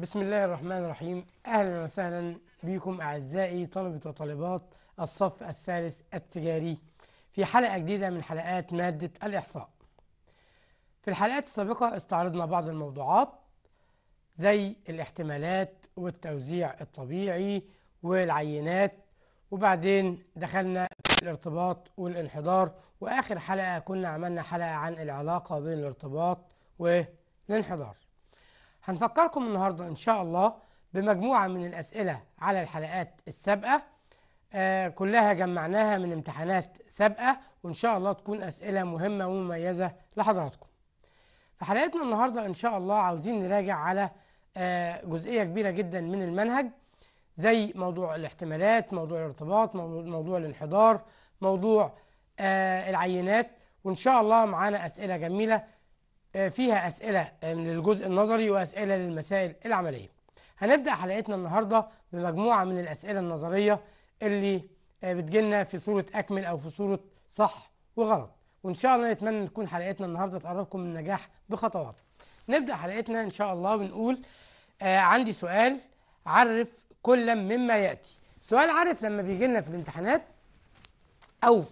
بسم الله الرحمن الرحيم أهلا وسهلا بكم أعزائي طلبة وطالبات الصف الثالث التجاري في حلقة جديدة من حلقات مادة الإحصاء في الحلقات السابقة استعرضنا بعض الموضوعات زي الاحتمالات والتوزيع الطبيعي والعينات وبعدين دخلنا في الارتباط والانحدار وآخر حلقة كنا عملنا حلقة عن العلاقة بين الارتباط والانحدار هنفكركم النهارده إن شاء الله بمجموعة من الأسئلة على الحلقات السابقة آه كلها جمعناها من امتحانات سابقة وإن شاء الله تكون أسئلة مهمة ومميزة لحضراتكم في حلقتنا النهاردة إن شاء الله عاوزين نراجع على آه جزئية كبيرة جدا من المنهج زي موضوع الاحتمالات موضوع الارتباط موضوع الانحدار موضوع آه العينات وإن شاء الله معانا أسئلة جميلة آه، فيها أسئلة آه، للجزء النظري وأسئلة للمسائل العملية هنبدأ حلقتنا النهاردة بمجموعة من الأسئلة النظرية اللي آه، بتجيلنا في صورة أكمل أو في صورة صح وغلط وإن شاء الله نتمنى تكون حلقتنا النهاردة تقربكم من النجاح بخطوات نبدأ حلقتنا إن شاء الله بنقول عندي سؤال عرف كلا مما يأتي سؤال عارف لما بيجي لنا في الامتحانات أو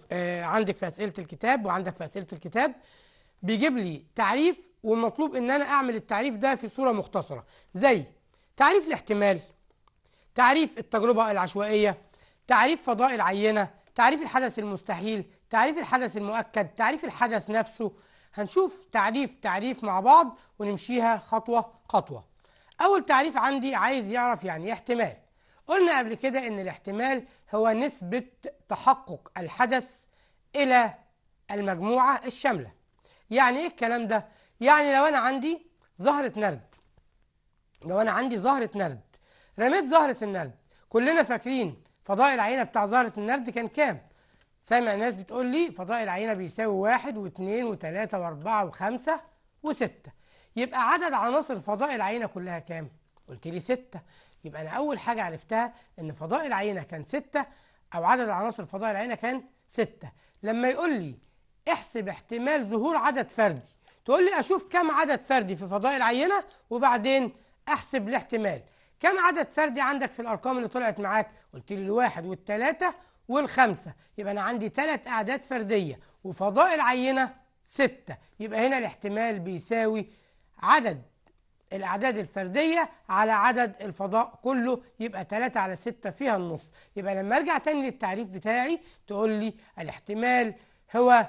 عندك في أسئلة الكتاب وعندك في أسئلة الكتاب بيجيب لي تعريف والمطلوب ان انا اعمل التعريف ده في صوره مختصره زي تعريف الاحتمال تعريف التجربه العشوائيه تعريف فضاء العينه تعريف الحدث المستحيل تعريف الحدث المؤكد تعريف الحدث نفسه هنشوف تعريف تعريف مع بعض ونمشيها خطوه خطوه اول تعريف عندي عايز يعرف يعني ايه احتمال قلنا قبل كده ان الاحتمال هو نسبه تحقق الحدث الى المجموعه الشامله يعني ايه الكلام ده يعني لو انا عندي زهره نرد لو انا عندي زهره نرد رميت زهره النرد كلنا فاكرين فضاء العينه بتاع زهره النرد كان كام سامع ناس بتقول لي فضاء العينه بيساوي واحد واثنين وثلاثه واربعه وخمسه وسته يبقى عدد عناصر فضاء العينه كلها كام قلت لي سته يبقى انا اول حاجه عرفتها ان فضاء العينه كان سته او عدد عناصر فضاء العينه كان سته لما يقول لي احسب احتمال ظهور عدد فردي تقول لي اشوف كم عدد فردي في فضاء العينة وبعدين احسب الاحتمال كم عدد فردي عندك في الارقام اللي طلعت معاك قلت لي الواحد والثلاثه والخمسه يبقى انا عندي ثلاث اعداد فرديه وفضاء العينة سته يبقى هنا الاحتمال بيساوي عدد الأعداد الفردية على عدد الفضاء كله يبقى ثلاثه على ستة فيها النص يبقى لما أرجع تاني للتعريف بتاعي تقول لي الاحتمال هو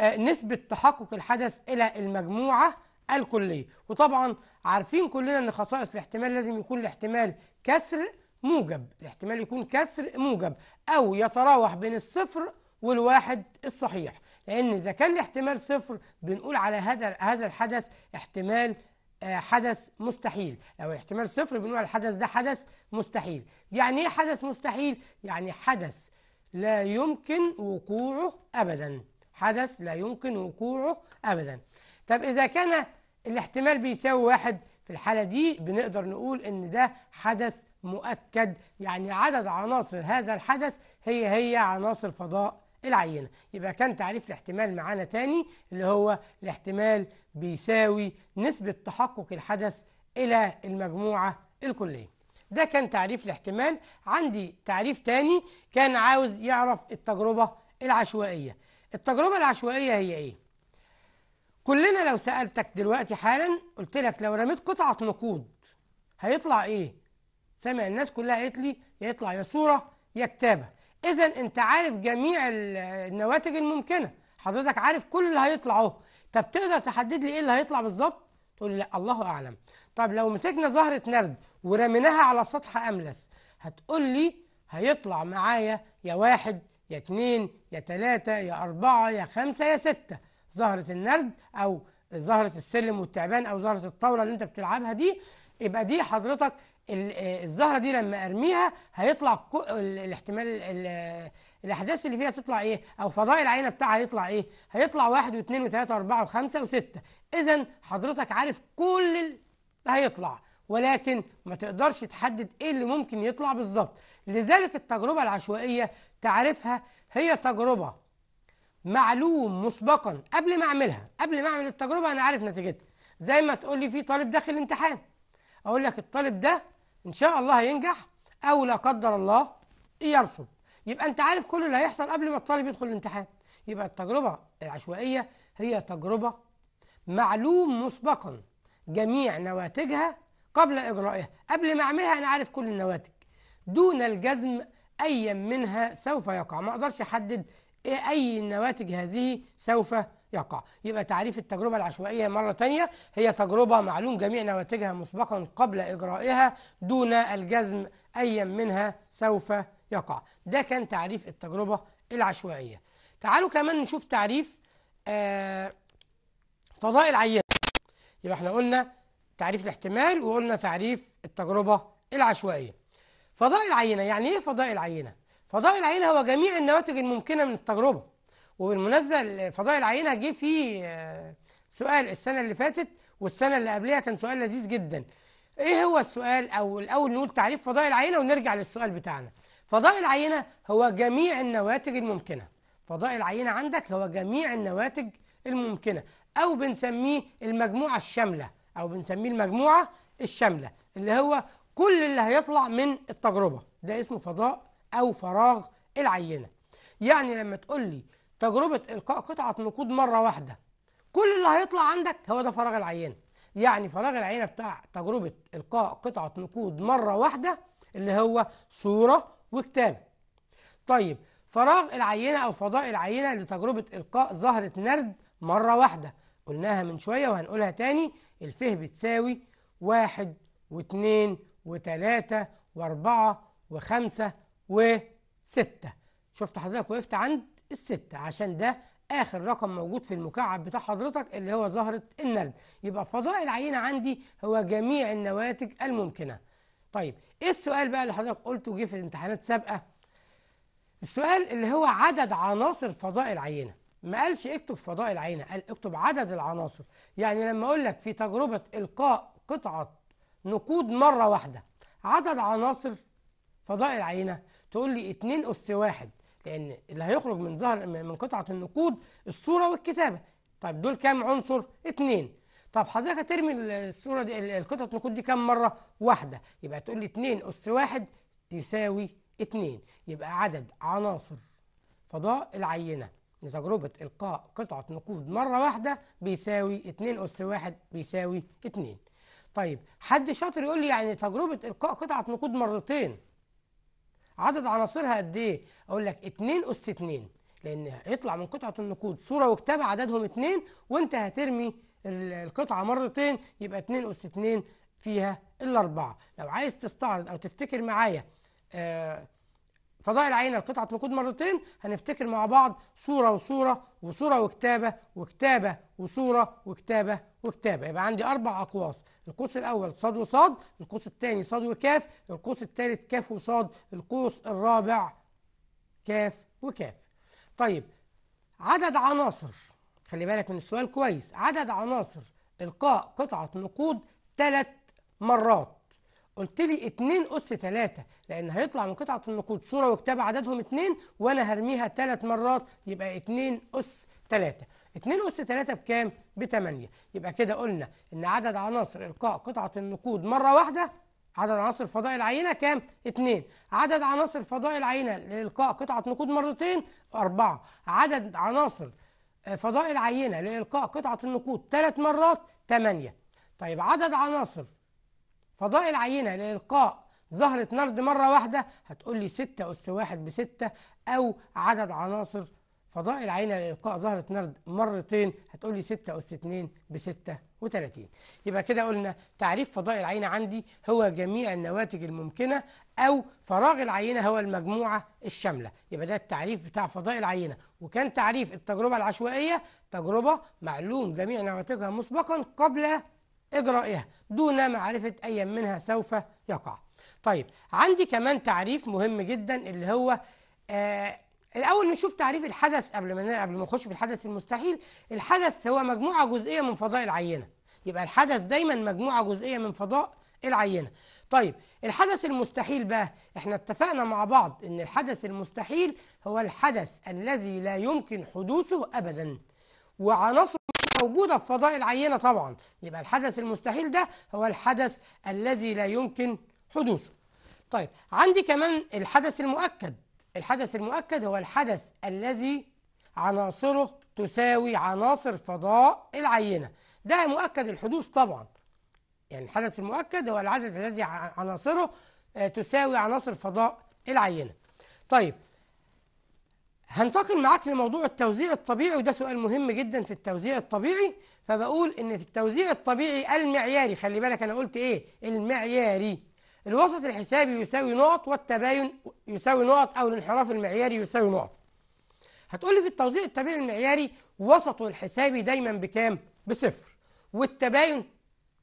آه، نسبة تحقق الحدث إلى المجموعة الكلية وطبعا عارفين كلنا أن خصائص الاحتمال لازم يكون الاحتمال كسر موجب الاحتمال يكون كسر موجب أو يتراوح بين الصفر والواحد الصحيح لأن إذا كان الاحتمال صفر بنقول على هذا هذا الحدث احتمال آه، حدث مستحيل لو الاحتمال صفر بنقول على الحدث ده حدث مستحيل يعني ايه حدث مستحيل يعني حدث لا يمكن وقوعه ابدا حدث لا يمكن وقوعه أبدا طب إذا كان الاحتمال بيساوي واحد في الحالة دي بنقدر نقول إن ده حدث مؤكد يعني عدد عناصر هذا الحدث هي هي عناصر فضاء العينة يبقى كان تعريف الاحتمال معانا تاني اللي هو الاحتمال بيساوي نسبة تحقق الحدث إلى المجموعة الكلية ده كان تعريف الاحتمال عندي تعريف تاني كان عاوز يعرف التجربة العشوائية التجربة العشوائية هي إيه؟ كلنا لو سألتك دلوقتي حالا قلت لك لو رميت قطعة نقود هيطلع إيه؟ سامع الناس كلها قالت لي يطلع يا صورة يا كتابة إذا أنت عارف جميع النواتج الممكنة حضرتك عارف كل اللي هيطلع أهو طب تقدر تحدد لي إيه اللي هيطلع بالظبط؟ تقول لي لا الله أعلم طب لو مسكنا زهرة نرد ورميناها على سطح أملس هتقول لي هيطلع معايا يا واحد يا اتنين يا تلاتة يا أربعة يا خمسة يا ستة زهرة النرد أو زهرة السلم والتعبان أو زهرة الطاولة اللي أنت بتلعبها دي يبقى دي حضرتك الزهرة دي لما أرميها هيطلع الاحتمال الأحداث اللي فيها تطلع إيه أو فضاء العينة بتاعها هيطلع إيه هيطلع واحد واثنين وثلاثة وأربعة وخمسة وستة إذا حضرتك عارف كل اللي هيطلع ولكن ما تقدرش تحدد ايه اللي ممكن يطلع بالظبط لذلك التجربة العشوائية تعرفها هي تجربة معلوم مسبقا قبل ما اعملها قبل ما اعمل التجربة انا عارف نتيجتها زي ما تقول لي في طالب داخل الامتحان اقول لك الطالب ده ان شاء الله هينجح او لا قدر الله يرفض يبقى انت عارف كل اللي هيحصل قبل ما الطالب يدخل الامتحان يبقى التجربة العشوائية هي تجربة معلوم مسبقا جميع نواتجها قبل إجرائها قبل ما أعملها أنا عارف كل النواتج دون الجزم أي منها سوف يقع ما أقدرش أحدد إيه أي النواتج هذه سوف يقع يبقى تعريف التجربة العشوائية مرة تانية هي تجربة معلوم جميع نواتجها مسبقا قبل إجرائها دون الجزم أي منها سوف يقع ده كان تعريف التجربة العشوائية تعالوا كمان نشوف تعريف آه فضاء العينة يبقى احنا قلنا تعريف الاحتمال وقلنا تعريف التجربة العشوائية فضاء العينة يعني إيه فضاء العينة؟ فضاء العينة هو جميع النواتج الممكنة من التجربة وبالمناسبة فضاء العينة جه فيه آه، سؤال السنة اللي فاتت والسنة اللي قبلها كان سؤال لذيذ جدا إيه هو السؤال أو الأول نقول تعريف فضاء العينة ونرجع للسؤال بتاعنا فضاء العينة هو جميع النواتج الممكنة فضاء العينة عندك هو جميع النواتج الممكنة أو بنسميه المجموعة الشاملة أو بنسميه المجموعة الشاملة اللي هو كل اللي هيطلع من التجربة ده اسمه فضاء أو فراغ العينة يعني لما تقول لي تجربة إلقاء قطعة نقود مرة واحدة كل اللي هيطلع عندك هو ده فراغ العينة يعني فراغ العينة بتاع تجربة إلقاء قطعة نقود مرة واحدة اللي هو صورة وكتاب طيب فراغ العينة أو فضاء العينة لتجربة إلقاء زهرة نرد مرة واحدة قلناها من شوية وهنقولها تاني الفه بتساوي واحد واتنين وتلاتة واربعة وخمسة وستة شفت حضرتك وقفت عند الستة عشان ده آخر رقم موجود في المكعب بتاع حضرتك اللي هو زهرة النرد يبقى فضاء العينة عندي هو جميع النواتج الممكنة طيب ايه السؤال بقى اللي حضرتك قلته جه في الامتحانات السابقة السؤال اللي هو عدد عناصر فضاء العينة ما قالش اكتب فضاء العينة قال اكتب عدد العناصر يعني لما اقول لك في تجربة القاء قطعة نقود مرة واحدة عدد عناصر فضاء العينة تقول لي 2 أس 1 لأن اللي هيخرج من ظهر من قطعة النقود الصورة والكتابة طيب دول كام عنصر؟ اتنين طب حضرتك هترمي الصورة دي القطعة النقود دي كام مرة؟ واحدة يبقى تقول لي 2 أس 1 يساوي 2 يبقى عدد عناصر فضاء العينة لتجربة إلقاء قطعة نقود مرة واحدة بيساوي 2 أس 1 بيساوي 2 طيب حد شاطر يقول لي يعني تجربة إلقاء قطعة نقود مرتين عدد عناصرها قد إيه؟ أقول لك 2 أس 2 لأن هيطلع من قطعة النقود صورة وكتابة عددهم 2 وأنت هترمي القطعة مرتين يبقى 2 أس 2 فيها الأربعة لو عايز تستعرض أو تفتكر معايا آه فضاء العينة لقطعة نقود مرتين هنفتكر مع بعض صورة وصورة وصورة وكتابة وكتابة وصورة وكتابة وكتابة يبقى عندي أربع أقواس القوس الأول صاد وصاد القوس الثاني صاد وكاف القوس الثالث كاف وصاد القوس الرابع كاف وكاف طيب عدد عناصر خلي بالك من السؤال كويس عدد عناصر إلقاء قطعة نقود ثلاث مرات قلت لي 2 أس 3 لأن هيطلع من قطعة النقود صورة وكتاب عددهم 2 وأنا هرميها 3 مرات يبقى 2 أس 3 2 أس 3 بكام؟ ب 8 يبقى كده قلنا إن عدد عناصر إلقاء قطعة النقود مرة واحدة عدد عناصر فضاء العينة كام؟ 2 عدد عناصر فضاء العينة لإلقاء قطعة نقود مرتين 4 عدد عناصر فضاء العينة لإلقاء قطعة النقود 3 آه، مرات 8 طيب عدد عناصر فضاء العينة لإلقاء زهرة نرد مرة واحدة هتقول لي 6 أس 1 ب 6 أو عدد عناصر فضاء العينة لإلقاء زهرة نرد مرتين هتقول لي 6 أس 2 ب 36 يبقى كده قلنا تعريف فضاء العينة عندي هو جميع النواتج الممكنة أو فراغ العينة هو المجموعة الشاملة يبقى ده التعريف بتاع فضاء العينة وكان تعريف التجربة العشوائية تجربة معلوم جميع نواتجها مسبقا قبل إجرائها دون معرفة أي منها سوف يقع طيب عندي كمان تعريف مهم جدا اللي هو آه الأول نشوف تعريف الحدث قبل ما قبل ما نخش في الحدث المستحيل الحدث هو مجموعة جزئية من فضاء العينة يبقى الحدث دايما مجموعة جزئية من فضاء العينة طيب الحدث المستحيل بقى احنا اتفقنا مع بعض ان الحدث المستحيل هو الحدث الذي لا يمكن حدوثه أبدا وعناصر موجودة في فضاء العينة طبعا يبقى الحدث المستحيل ده هو الحدث الذي لا يمكن حدوثه طيب عندي كمان الحدث المؤكد الحدث المؤكد هو الحدث الذي عناصره تساوي عناصر فضاء العينة ده مؤكد الحدوث طبعا يعني الحدث المؤكد هو العدد الذي عناصره آه، تساوي عناصر فضاء العينة طيب هنتقل معاك لموضوع التوزيع الطبيعي وده سؤال مهم جدا في التوزيع الطبيعي فبقول ان في التوزيع الطبيعي المعياري خلي بالك انا قلت ايه المعياري الوسط الحسابي يساوي نقط والتباين يساوي نقط او الانحراف المعياري يساوي نقط هتقول لي في التوزيع الطبيعي المعياري وسطه الحسابي دايما بكام بصفر والتباين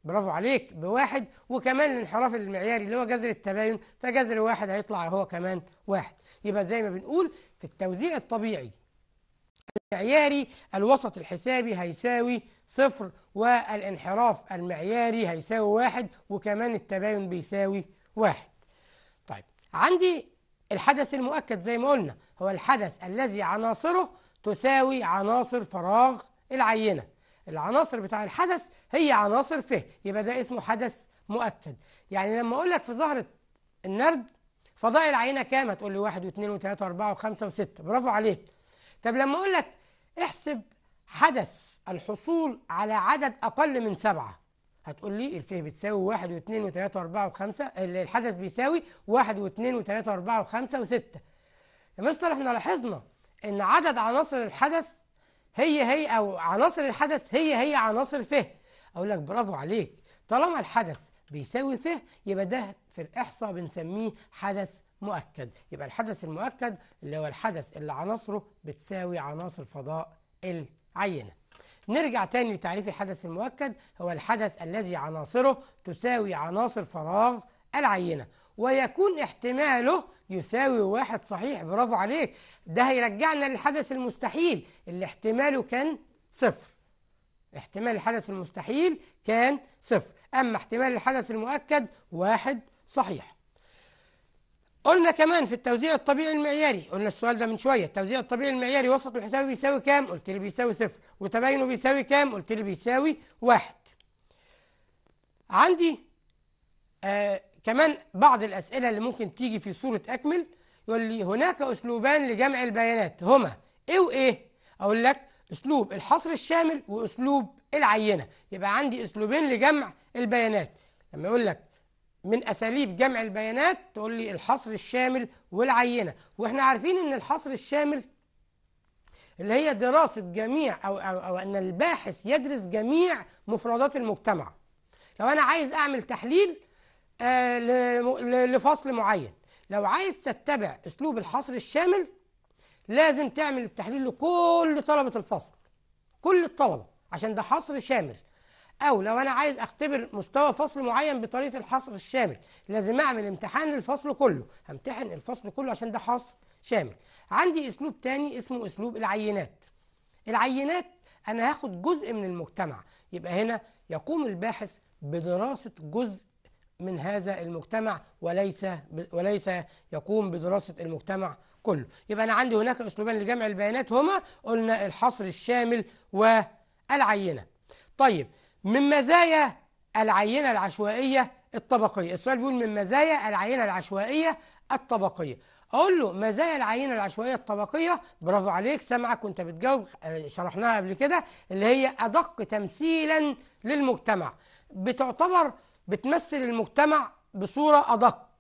برافو عليك بواحد وكمان الانحراف المعياري اللي هو جذر التباين فجذر واحد هيطلع هو كمان واحد يبقى زي ما بنقول في التوزيع الطبيعي المعياري الوسط الحسابي هيساوي صفر والانحراف المعياري هيساوي واحد وكمان التباين بيساوي واحد طيب عندي الحدث المؤكد زي ما قلنا هو الحدث الذي عناصره تساوي عناصر فراغ العينة العناصر بتاع الحدث هي عناصر فه يبقى ده اسمه حدث مؤكد يعني لما اقول لك في ظهرة النرد فضائل العينه كام هتقول لي واحد واثنين وثلاثة وأربعة وخمسة وستة برافو عليك طب لما أقول لك احسب حدث الحصول على عدد أقل من سبعة هتقول لي الفيه بتساوي واحد واثنين وثلاثة وأربعة وخمسة الحدث بيساوي واحد واثنين وثلاثة وأربعة وخمسة وستة يا مستر احنا لاحظنا إن عدد عناصر الحدث هي هي أو عناصر الحدث هي هي عناصر فيه أقول لك برافو عليك طالما الحدث بيساوي ف يبقى ده في الإحصاء بنسميه حدث مؤكد يبقى الحدث المؤكد اللي هو الحدث اللي عناصره بتساوي عناصر فضاء العينة نرجع تاني لتعريف الحدث المؤكد هو الحدث الذي عناصره تساوي عناصر فراغ العينة ويكون احتماله يساوي واحد صحيح برافو عليك ده هيرجعنا للحدث المستحيل اللي احتماله كان صفر احتمال الحدث المستحيل كان صفر أما احتمال الحدث المؤكد واحد صحيح قلنا كمان في التوزيع الطبيعي المعياري قلنا السؤال ده من شويه التوزيع الطبيعي المعياري وسط الحساب بيساوي كام قلت لي بيساوي صفر وتباينه بيساوي كام قلت لي بيساوي واحد عندي آه كمان بعض الاسئله اللي ممكن تيجي في صوره اكمل يقول لي هناك اسلوبان لجمع البيانات هما ايه وايه اقول لك اسلوب الحصر الشامل واسلوب العينه يبقى عندي اسلوبين لجمع البيانات لما يقول لك من اساليب جمع البيانات تقول لي الحصر الشامل والعينه واحنا عارفين ان الحصر الشامل اللي هي دراسه جميع او او, أو ان الباحث يدرس جميع مفردات المجتمع لو انا عايز اعمل تحليل آه لفصل معين لو عايز تتبع اسلوب الحصر الشامل لازم تعمل التحليل لكل طلبة الفصل كل الطلبة عشان ده حصر شامل أو لو أنا عايز أختبر مستوى فصل معين بطريقة الحصر الشامل لازم أعمل امتحان للفصل كله همتحن الفصل كله عشان ده حصر شامل عندي أسلوب تاني اسمه أسلوب العينات العينات أنا هاخد جزء من المجتمع يبقى هنا يقوم الباحث بدراسة جزء من هذا المجتمع وليس وليس يقوم بدراسة المجتمع كله يبقى أنا عندي هناك أسلوبين لجمع البيانات هما قلنا الحصر الشامل والعينة طيب من مزايا العينة العشوائية الطبقية السؤال بيقول من مزايا العينة العشوائية الطبقية اقول له مزايا العينه العشوائيه الطبقيه برافو عليك سامعك وانت بتجاوب آه، شرحناها قبل كده اللي هي ادق تمثيلا للمجتمع بتعتبر بتمثل المجتمع بصوره ادق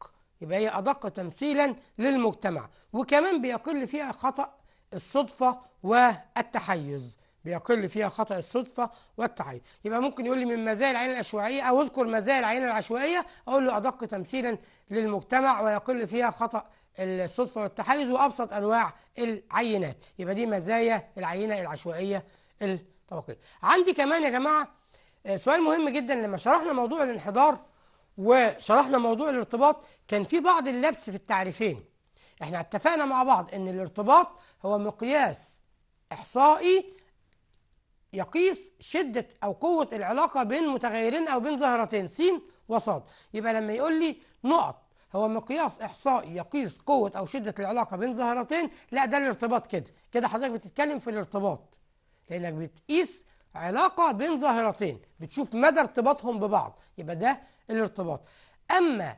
يبقى هي أدق تمثيلا للمجتمع وكمان بيقل فيها خطأ الصدفة والتحيز بيقل فيها خطأ الصدفة والتحيز يبقى ممكن يقول لي من مزايا العين العشوائية أو اذكر مزايا العين العشوائية أقول له أدق تمثيلا للمجتمع ويقل فيها خطأ الصدفة والتحيز وأبسط أنواع العينات يبقى دي مزايا العينة العشوائية الطبقية عندي كمان يا جماعة آه، سؤال مهم جدا لما شرحنا موضوع الانحدار وشرحنا موضوع الارتباط كان في بعض اللبس في التعريفين احنا اتفقنا مع بعض ان الارتباط هو مقياس احصائي يقيس شدة او قوة العلاقة بين متغيرين او بين ظاهرتين س وصاد يبقى لما يقول لي نقط هو مقياس احصائي يقيس قوة او شدة العلاقة بين ظاهرتين لا ده الارتباط كده كده حضرتك بتتكلم في الارتباط لانك بتقيس علاقة بين ظاهرتين بتشوف مدى ارتباطهم ببعض يبقى ده الارتباط أما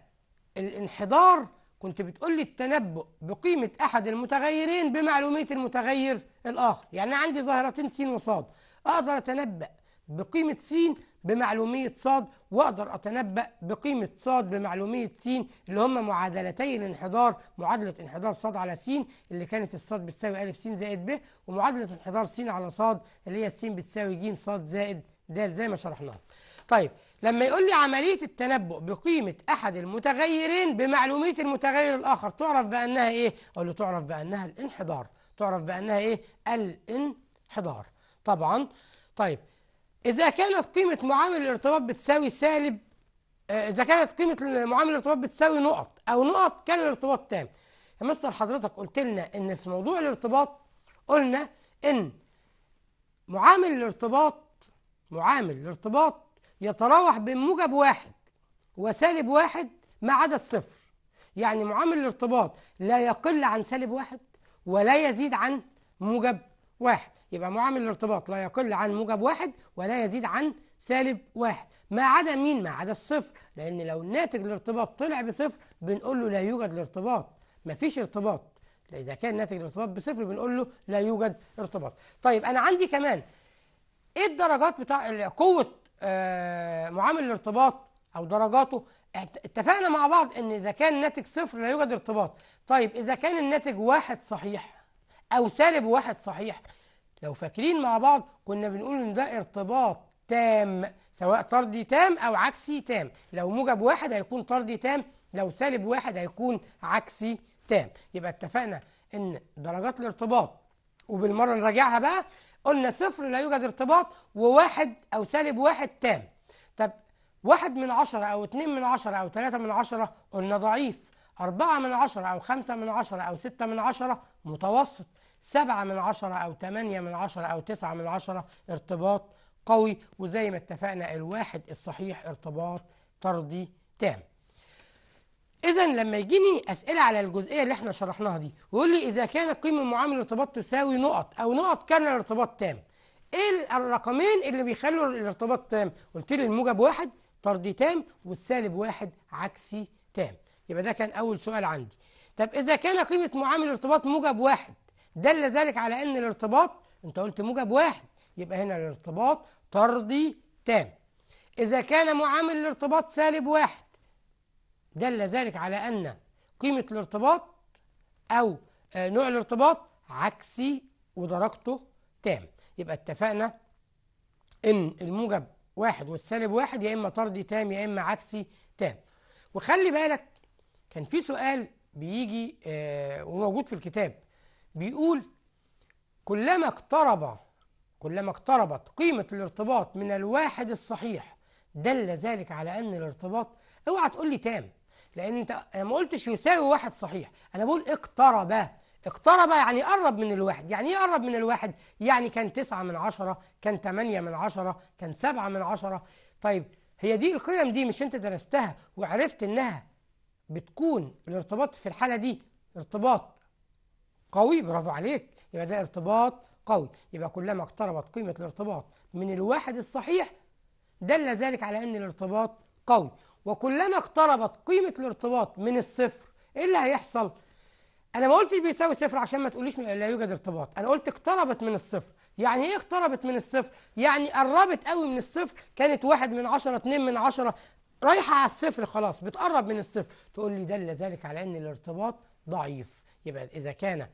الانحدار كنت بتقول لي التنبؤ بقيمة أحد المتغيرين بمعلومية المتغير الآخر يعني عندي ظاهرتين س وصاد أقدر أتنبأ بقيمة س بمعلومية صاد وأقدر أتنبأ بقيمة صاد بمعلومية س اللي هم معادلتي الانحدار معادلة انحدار صاد على س اللي كانت الصاد بتساوي أ س زائد ب ومعادلة انحدار س على صاد اللي هي س بتساوي ج ص زائد د زي ما شرحناها. طيب لما يقول لي عملية التنبؤ بقيمة أحد المتغيرين بمعلومية المتغير الآخر تعرف بأنها إيه؟ أقول له تعرف بأنها الانحدار تعرف بأنها إيه؟ الانحدار طبعا طيب إذا كانت قيمة معامل الارتباط بتساوي سالب آه، إذا كانت قيمة معامل الارتباط بتساوي نقط أو نقط كان الارتباط تام يا مستر حضرتك قلت لنا إن في موضوع الارتباط قلنا إن معامل الارتباط معامل الارتباط يتراوح بين موجب واحد وسالب واحد مع عدد صفر يعني معامل الارتباط لا يقل عن سالب واحد ولا يزيد عن موجب واحد يبقى معامل الارتباط لا يقل عن موجب واحد ولا يزيد عن سالب واحد ما عدا مين ما عدا الصفر لأن لو ناتج الارتباط طلع بصفر بنقول له لا يوجد الارتباط مفيش ارتباط إذا كان ناتج الارتباط بصفر بنقول له لا يوجد ارتباط طيب أنا عندي كمان إيه الدرجات بتاع قوة آه معامل الارتباط أو درجاته اتفقنا مع بعض إن إذا كان الناتج صفر لا يوجد ارتباط طيب إذا كان الناتج واحد صحيح أو سالب واحد صحيح لو فاكرين مع بعض كنا بنقول إن ده ارتباط تام سواء طردي تام أو عكسي تام لو موجب واحد هيكون طردي تام لو سالب واحد هيكون عكسي تام يبقى اتفقنا إن درجات الارتباط وبالمرة نراجعها بقى قلنا صفر لا يوجد ارتباط وواحد أو سالب واحد تام طب واحد من عشرة أو اتنين من عشرة أو تلاتة من عشرة قلنا ضعيف أربعة من عشرة أو خمسة من عشرة أو ستة من عشرة متوسط سبعة من عشرة أو تمانية من عشرة أو تسعة من عشرة ارتباط قوي وزي ما اتفقنا الواحد الصحيح ارتباط طردي تام إذا لما يجيني أسئلة على الجزئية اللي احنا شرحناها دي ويقول لي إذا كانت قيمة معامل الارتباط تساوي نقط أو نقط كان الارتباط تام إيه الرقمين اللي بيخلوا الارتباط تام؟ قلت لي الموجب واحد طردي تام والسالب واحد عكسي تام يبقى ده كان أول سؤال عندي طب إذا كان قيمة معامل الارتباط موجب واحد دل ذلك على أن الارتباط أنت قلت موجب واحد يبقى هنا الارتباط طردي تام إذا كان معامل الارتباط سالب واحد دل ذلك على أن قيمة الارتباط أو آه، نوع الارتباط عكسي ودرجته تام يبقى اتفقنا إن الموجب واحد والسالب واحد يا إما طردي تام يا إما عكسي تام وخلي بالك كان في سؤال بيجي آه، وموجود في الكتاب بيقول كلما اقترب كلما اقتربت قيمة الارتباط من الواحد الصحيح دل ذلك على أن الارتباط اوعى تقول لي تام لأن أنت أنا ما قلتش يساوي واحد صحيح أنا بقول اقترب اقترب يعني قرب من الواحد يعني ايه قرب من الواحد يعني كان تسعة من عشرة كان تمانية من عشرة كان سبعة من عشرة طيب هي دي القيم دي مش انت درستها وعرفت انها بتكون الارتباط في الحالة دي ارتباط قوي برافو عليك يبقى ده ارتباط قوي يبقى كلما اقتربت قيمة الارتباط من الواحد الصحيح دل ذلك على أن الارتباط قوي وكلما اقتربت قيمة الارتباط من الصفر إيه اللي هيحصل؟ أنا ما قلتش بيساوي صفر عشان ما تقوليش لا يوجد ارتباط أنا قلت اقتربت من الصفر يعني إيه اقتربت من الصفر؟ يعني قربت قوي من الصفر كانت واحد من عشرة اتنين من عشرة رايحة على الصفر خلاص بتقرب من الصفر تقول لي دل ذلك على أن الارتباط ضعيف يبقى إذا كان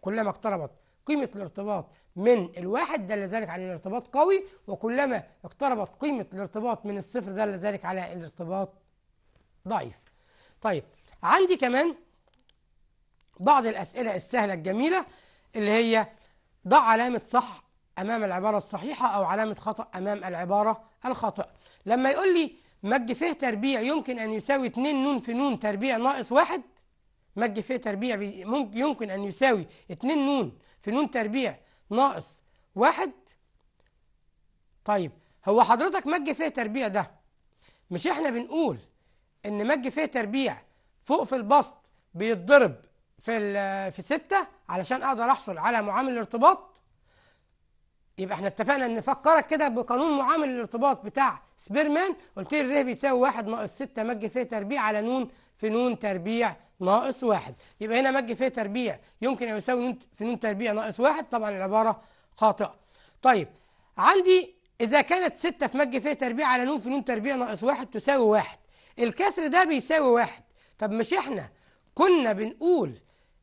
كلما اقتربت قيمة الارتباط من الواحد دل ذلك على الارتباط قوي وكلما اقتربت قيمة الارتباط من الصفر دل ذلك على الارتباط ضعيف طيب عندي كمان بعض الأسئلة السهلة الجميلة اللي هي ضع علامة صح أمام العبارة الصحيحة أو علامة خطأ أمام العبارة الخاطئة لما يقول لي مج فيه تربيع يمكن أن يساوي 2 ن في ن تربيع ناقص واحد مج في تربيع ممكن يمكن أن يساوي 2 نون في نون تربيع ناقص واحد طيب هو حضرتك مج فيه تربيع ده مش احنا بنقول ان مج فيه تربيع فوق في البسط بيتضرب في في ستة علشان اقدر احصل على معامل الارتباط يبقى احنا اتفقنا ان فكرك كده بقانون معامل الارتباط بتاع سبيرمان قلت لي ر بيساوي 1 ناقص 6 مج في تربيع على نون في نون تربيع ناقص 1 يبقى هنا مج في تربيع يمكن ان يساوي نون في نون تربيع ناقص 1 طبعا العباره خاطئه طيب عندي اذا كانت 6 في مج في تربيع على نون في نون تربيع ناقص 1 تساوي 1 الكسر ده بيساوي 1 طب مش احنا كنا بنقول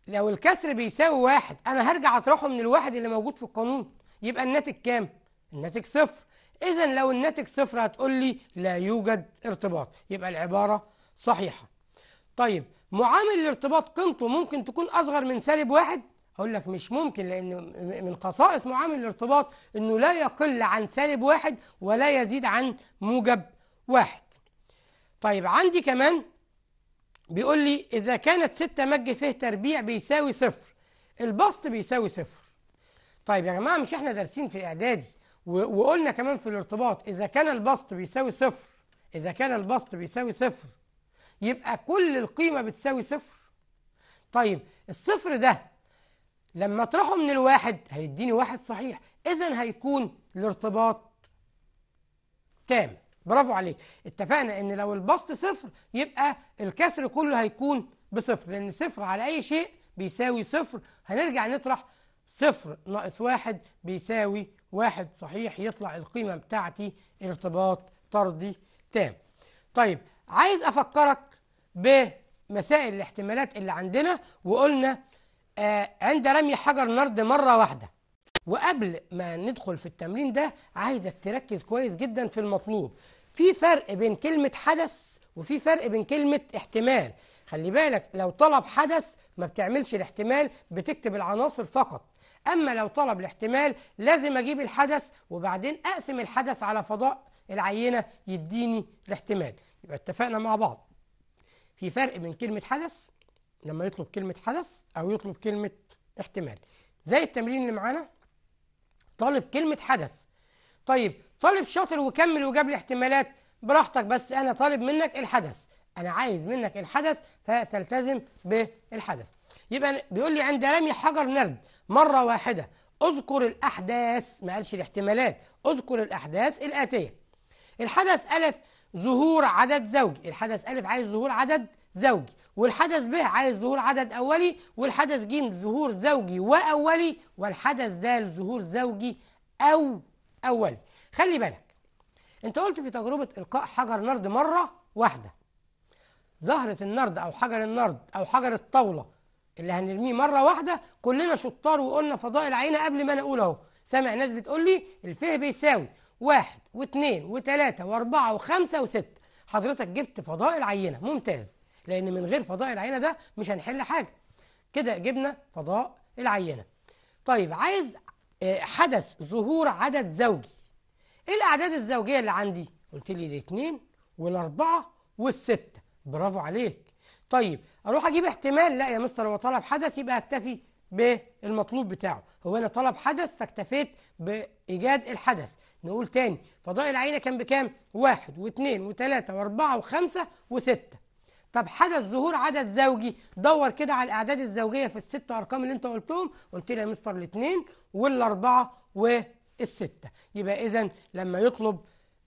لو الكسر بيساوي 1 انا هرجع اطرحه من الواحد اللي موجود في القانون يبقى الناتج كام؟ الناتج صفر إذا لو الناتج صفر هتقول لي لا يوجد ارتباط يبقى العبارة صحيحة طيب معامل الارتباط قيمته ممكن تكون أصغر من سالب واحد أقول لك مش ممكن لأن من خصائص معامل الارتباط إنه لا يقل عن سالب واحد ولا يزيد عن موجب واحد طيب عندي كمان بيقول لي إذا كانت 6 مج فيه تربيع بيساوي صفر البسط بيساوي صفر طيب يا جماعه مش احنا دارسين في اعدادي وقلنا كمان في الارتباط اذا كان البسط بيساوي صفر اذا كان البسط بيساوي صفر يبقى كل القيمه بتساوي صفر طيب الصفر ده لما اطرحه من الواحد هيديني واحد صحيح اذا هيكون الارتباط تام برافو عليك اتفقنا ان لو البسط صفر يبقى الكسر كله هيكون بصفر لان صفر على اي شيء بيساوي صفر هنرجع نطرح صفر ناقص واحد بيساوي واحد صحيح يطلع القيمة بتاعتي ارتباط طردي تام طيب عايز أفكرك بمسائل الاحتمالات اللي عندنا وقلنا آه عند رمي حجر نرد مرة واحدة وقبل ما ندخل في التمرين ده عايزك تركز كويس جدا في المطلوب في فرق بين كلمة حدث وفي فرق بين كلمة احتمال خلي بالك لو طلب حدث ما بتعملش الاحتمال بتكتب العناصر فقط أما لو طلب الاحتمال لازم أجيب الحدث وبعدين أقسم الحدث على فضاء العينة يديني الاحتمال يبقى اتفقنا مع بعض في فرق بين كلمة حدث لما يطلب كلمة حدث أو يطلب كلمة احتمال زي التمرين اللي معانا طالب كلمة حدث طيب طالب شاطر وكمل وجاب لي احتمالات براحتك بس أنا طالب منك الحدث أنا عايز منك الحدث فتلتزم بالحدث يبقى بيقول لي عند رمي حجر نرد مرة واحدة اذكر الأحداث ما قالش الاحتمالات اذكر الأحداث الآتية الحدث ألف ظهور عدد زوجي الحدث ألف عايز ظهور عدد زوجي والحدث ب عايز ظهور عدد أولي والحدث ج ظهور زوجي وأولي والحدث د ظهور زوجي أو أولي خلي بالك أنت قلت في تجربة إلقاء حجر نرد مرة واحدة زهرة النرد أو حجر النرد أو حجر الطاولة اللي هنرميه مرة واحدة كلنا شطار وقلنا فضاء العينة قبل ما أنا أقول أهو سامع ناس بتقول لي الفه بيساوي واحد واثنين وثلاثة وأربعة وخمسة وستة حضرتك جبت فضاء العينة ممتاز لأن من غير فضاء العينة ده مش هنحل حاجة كده جبنا فضاء العينة طيب عايز آه، حدث ظهور عدد زوجي ايه الأعداد الزوجية اللي عندي؟ قلت لي الاثنين والأربعة والست برافو عليك طيب اروح اجيب احتمال لا يا مستر هو طلب حدث يبقى هكتفي بالمطلوب بتاعه هو انا طلب حدث فاكتفيت بايجاد الحدث نقول تاني فضاء العينه كان بكام واحد واثنين وثلاثه واربعه وخمسه وسته طب حدث ظهور عدد زوجي دور كده على الاعداد الزوجيه في الست ارقام اللي انت قلتهم قلت لي يا مستر الاثنين والاربعه والسته يبقى اذا لما يطلب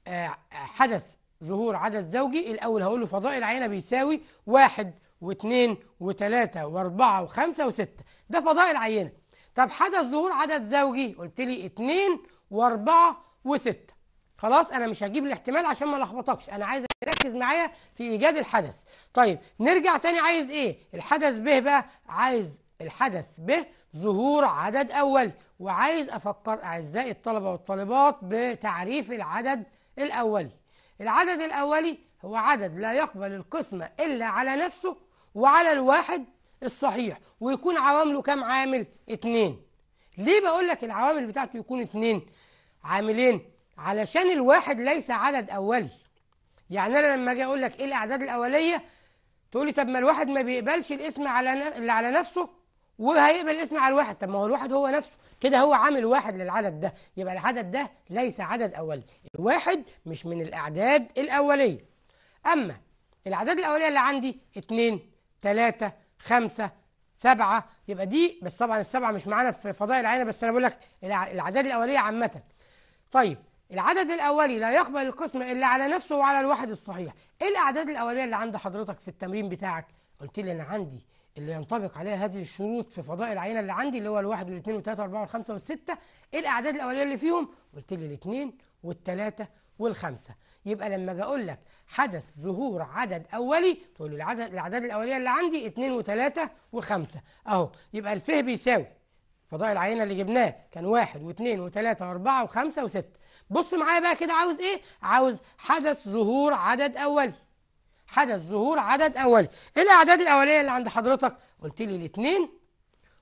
آه، حدث ظهور عدد زوجي الأول هقول له فضاء العينة بيساوي واحد واثنين وثلاثة وأربعة وخمسة وستة ده فضاء العينة طب حدث ظهور عدد زوجي قلت لي اثنين وأربعة وستة خلاص أنا مش هجيب الاحتمال عشان ما لخبطكش أنا عايز تركز معايا في إيجاد الحدث طيب نرجع تاني عايز إيه الحدث به بقى عايز الحدث به ظهور عدد أول وعايز أفكر أعزائي الطلبة والطالبات بتعريف العدد الأولي العدد الأولي هو عدد لا يقبل القسمة إلا على نفسه وعلى الواحد الصحيح ويكون عوامله كام عامل؟ اتنين ليه بقول لك العوامل بتاعته يكون اتنين؟ عاملين علشان الواحد ليس عدد أولي يعني أنا لما أجي أقول لك إيه الأعداد الأولية تقول لي طب ما الواحد ما بيقبلش الاسم على اللي على نفسه وهيقبل الاسم على الواحد طب ما هو الواحد هو نفسه كده هو عامل واحد للعدد ده يبقى العدد ده ليس عدد اولي الواحد مش من الاعداد الاوليه اما الاعداد الاوليه اللي عندي 2 3 5 7 يبقى دي بس طبعا السبعه مش معانا في فضاء العينه بس انا بقول لك الاعداد الاوليه عامه طيب العدد الأولي لا يقبل القسم إلا على نفسه وعلى الواحد الصحيح إيه الأعداد الأولية اللي عند حضرتك في التمرين بتاعك قلت لي أنا عندي اللي ينطبق عليها هذه الشروط في فضاء العينه اللي عندي اللي هو الواحد والاثنين والثلاثه والاربعه والخمسه والسته ايه الاعداد الاوليه اللي فيهم؟ قلت لي الاثنين والثلاثه والخمسه يبقى لما اجي اقول لك حدث ظهور عدد اولي تقول لي العدد الاعداد الاوليه اللي عندي اثنين وثلاثه وخمسه اهو يبقى الفه بيساوي فضاء العينة اللي جبناه كان واحد واثنين وثلاثة واربعة وخمسة وستة بص معايا بقى كده عاوز ايه عاوز حدث ظهور عدد اولي حدث ظهور عدد أولي إيه الأعداد الأولية اللي عند حضرتك؟ قلت لي الاثنين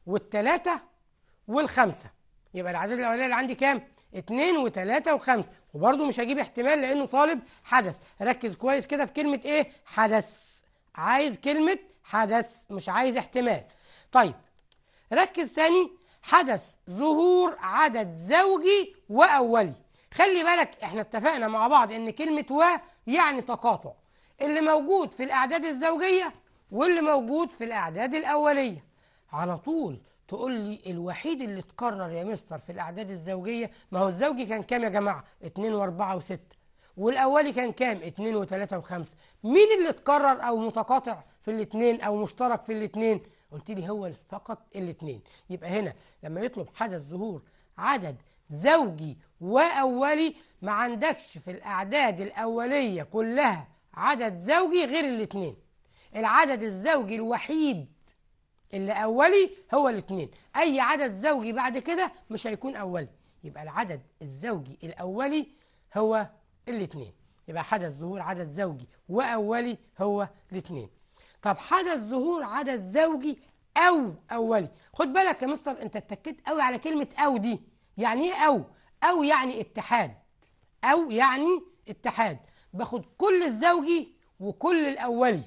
والثلاثه والخمسة يبقى الأعداد الأولية اللي عندي كام؟ اثنين وثلاثة وخمسة وبرضه مش هجيب احتمال لأنه طالب حدث ركز كويس كده في كلمة إيه؟ حدث عايز كلمة حدث مش عايز احتمال طيب ركز ثاني حدث ظهور عدد زوجي وأولي خلي بالك احنا اتفقنا مع بعض ان كلمة و يعني تقاطع اللي موجود في الأعداد الزوجية واللي موجود في الأعداد الأولية على طول تقول لي الوحيد اللي اتكرر يا مستر في الأعداد الزوجية ما هو الزوجي كان كام يا جماعة؟ 2 و4 و6 والأولي كان كام؟ 2 و3 و5 مين اللي اتكرر أو متقاطع في الاثنين أو مشترك في الاثنين؟ قلت لي هو فقط الاثنين يبقى هنا لما يطلب حدث ظهور عدد زوجي وأولي ما عندكش في الأعداد الأولية كلها عدد زوجي غير الاثنين العدد الزوجي الوحيد اللي أولي هو الاثنين أي عدد زوجي بعد كده مش هيكون أولي يبقى العدد الزوجي الأولي هو الاثنين يبقى حدث ظهور عدد زوجي وأولي هو الاثنين طب حدث ظهور عدد زوجي أو أولي خد بالك يا مستر أنت اتكيت قوي على كلمة أو دي يعني إيه أو؟ أو يعني اتحاد أو يعني اتحاد باخد كل الزوجي وكل الاولي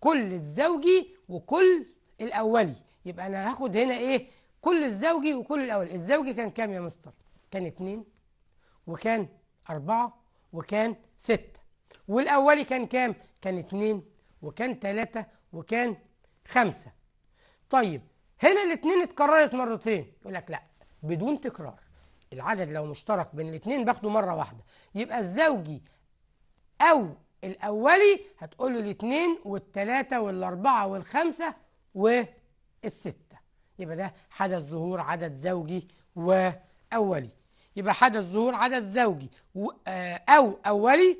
كل الزوجي وكل الاولي يبقى انا هاخد هنا ايه كل الزوجي وكل الاولي الزوجي كان كام يا مستر كان اتنين وكان اربعة وكان ستة والاولي كان كام كان اتنين وكان تلاتة وكان خمسة طيب هنا الاتنين اتكررت مرتين يقول لك لا بدون تكرار العدد لو مشترك بين الاتنين باخده مرة واحدة يبقى الزوجي أو الأولي هتقول له الاثنين والثلاثة والأربعة والخمسة والستة يبقى ده حدث ظهور عدد زوجي وأولي يبقى حدث ظهور عدد زوجي آه، أو أولي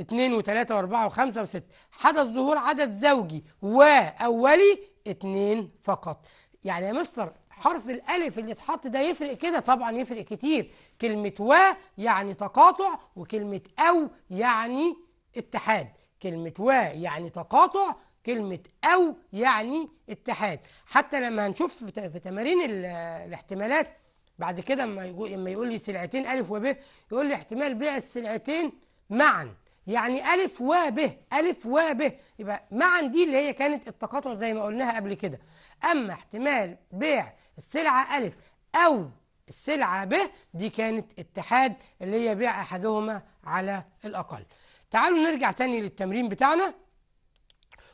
اتنين وتلاتة وأربعة وخمسة وستة حدث ظهور عدد زوجي وأولي اتنين فقط يعني يا مستر حرف الالف اللي اتحط ده يفرق كده طبعا يفرق كتير كلمه و يعني تقاطع وكلمه او يعني اتحاد كلمه و يعني تقاطع كلمة أو يعني اتحاد حتى لما هنشوف في تمارين الاحتمالات بعد كده لما يقول لي سلعتين ألف وب يقول لي احتمال بيع السلعتين معا يعني ألف وب ألف وب يبقى معا دي اللي هي كانت التقاطع زي ما قلناها قبل كده أما احتمال بيع السلعة ألف أو السلعة ب دي كانت اتحاد اللي هي بيع أحدهما على الأقل تعالوا نرجع تاني للتمرين بتاعنا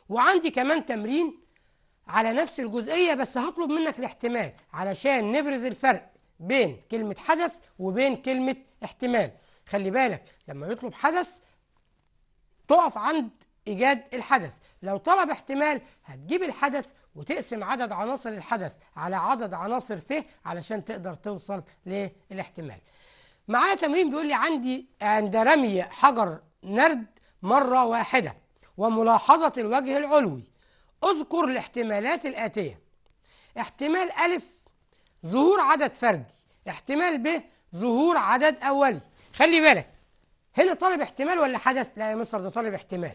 وعندي كمان تمرين على نفس الجزئية بس هطلب منك الاحتمال علشان نبرز الفرق بين كلمة حدث وبين كلمة احتمال خلي بالك لما يطلب حدث تقف عند إيجاد الحدث لو طلب احتمال هتجيب الحدث وتقسم عدد عناصر الحدث على عدد عناصر ف علشان تقدر توصل للاحتمال معايا تمرين بيقول لي عندي عند رمي حجر نرد مرة واحدة وملاحظة الوجه العلوي اذكر الاحتمالات الآتية احتمال ألف ظهور عدد فردي احتمال ب ظهور عدد أولي خلي بالك هنا طالب احتمال ولا حدث؟ لا يا مستر ده طالب احتمال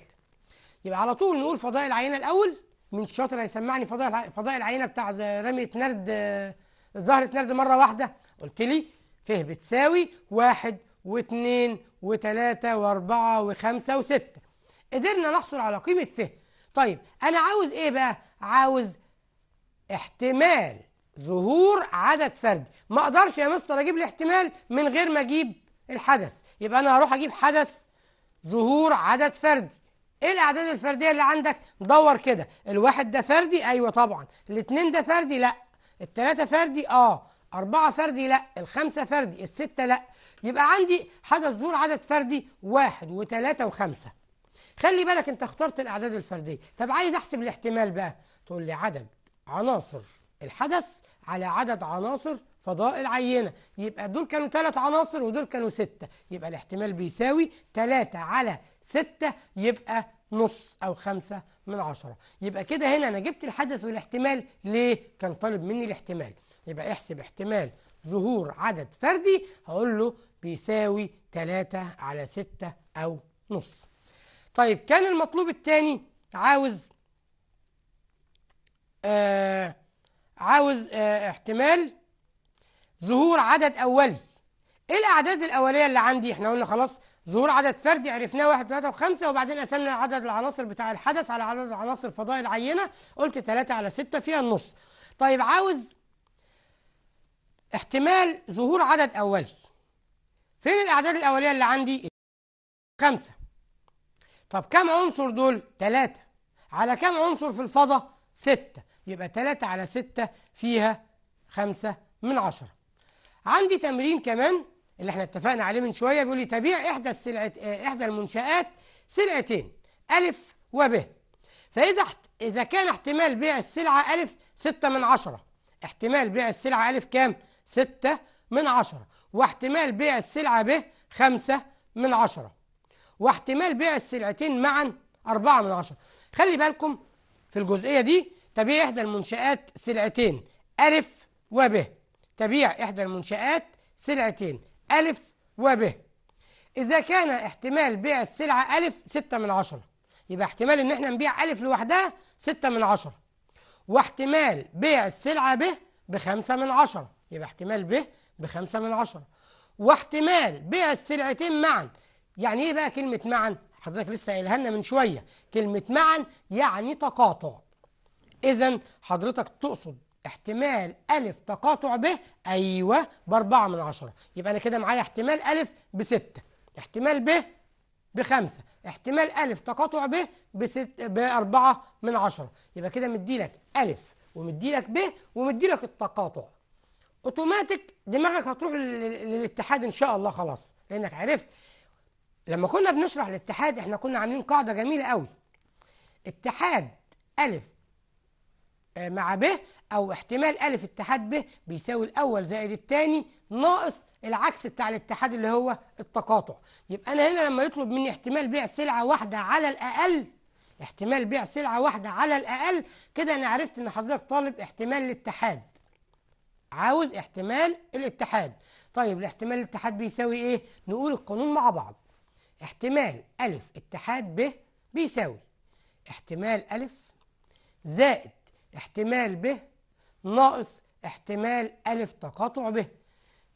يبقى على طول نقول فضاء العينه الاول من شاطر هيسمعني فضاء فضاء العينه بتاع رميه نرد ظهرت نرد مره واحده قلت لي فيه بتساوي واحد واثنين وثلاثة وأربعة وخمسة وستة قدرنا نحصل على قيمة فه طيب أنا عاوز إيه بقى؟ عاوز احتمال ظهور عدد فردي ما أقدرش يا مستر أجيب الاحتمال من غير ما أجيب الحدث يبقى أنا هروح أجيب حدث ظهور عدد فردي ايه الاعداد الفرديه اللي عندك دور كده الواحد ده فردي ايوه طبعا الاثنين ده فردي لا الثلاثه فردي اه أربعة فردي لأ، الخمسة فردي، الستة لأ، يبقى عندي حدث ظهور عدد فردي واحد وثلاثة وخمسة. خلي بالك أنت اخترت الأعداد الفردية، طب عايز أحسب الاحتمال بقى، تقول لي عدد عناصر الحدث على عدد عناصر فضاء العينة، يبقى دول كانوا ثلاث عناصر ودول كانوا ستة، يبقى الاحتمال بيساوي ثلاثة على 6 يبقى نص أو 5 من عشرة يبقى كده هنا أنا جبت الحدث والاحتمال ليه؟ كان طالب مني الاحتمال يبقى احسب احتمال ظهور عدد فردي هقول له بيساوي 3 على 6 أو نص طيب كان المطلوب الثاني عاوز آه عاوز آه احتمال ظهور عدد أولي ايه الاعداد الاوليه اللي عندي احنا قلنا خلاص ظهور عدد فردي عرفناه واحد ثلاثة وخمسة وبعدين قسمنا عدد العناصر بتاع الحدث على عدد العناصر الفضائي العينة قلت ثلاثة على ستة فيها النص طيب عاوز احتمال ظهور عدد أولي فين الأعداد الأولية اللي عندي؟ خمسة طب كم عنصر دول؟ ثلاثة على كم عنصر في الفضاء؟ ستة يبقى ثلاثة على ستة فيها خمسة من عشرة عندي تمرين كمان اللي احنا اتفقنا عليه من شويه بيقول لي تبيع احدى السلعه احدى المنشات سلعتين الف وب فاذا اذا كان احتمال بيع السلعه الف 6 من عشرة احتمال بيع السلعه الف كام 6 من عشرة واحتمال بيع السلعه ب 5 من عشرة واحتمال بيع السلعتين معا 4 من عشرة خلي بالكم في الجزئيه دي تبيع احدى المنشات سلعتين الف وب تبيع احدى المنشات سلعتين ألف وب إذا كان احتمال بيع السلعة ألف ستة من عشرة يبقى احتمال إن احنا نبيع ألف لوحدها ستة من عشرة واحتمال بيع السلعة ب بخمسة من عشرة يبقى احتمال ب بخمسة من عشرة واحتمال بيع السلعتين معا يعني ايه بقى كلمة معا؟ حضرتك لسه قايلها لنا من شوية كلمة معا يعني تقاطع إذا حضرتك تقصد احتمال ألف تقاطع ب أيوة بأربعة من عشرة يبقى أنا كده معايا احتمال ألف بستة احتمال ب بخمسة احتمال ألف تقاطع ب بست بأربعة من عشرة يبقى كده مديلك ألف ومديلك ب ومديلك التقاطع اوتوماتيك دماغك هتروح للاتحاد ان شاء الله خلاص لانك عرفت لما كنا بنشرح الاتحاد احنا كنا عاملين قاعده جميله قوي اتحاد الف آه، مع ب أو احتمال ألف اتحاد ب بيساوي الأول زائد الثاني ناقص العكس بتاع الاتحاد اللي هو التقاطع يبقى أنا هنا لما يطلب مني احتمال بيع سلعة واحدة على الأقل احتمال بيع سلعة واحدة على الأقل كده أنا عرفت إن حضرتك طالب احتمال الاتحاد عاوز احتمال الاتحاد طيب الاحتمال الاتحاد بيساوي ايه نقول القانون مع بعض احتمال ا اتحاد ب بيساوي احتمال ا زائد احتمال ب ناقص احتمال ا تقاطع ب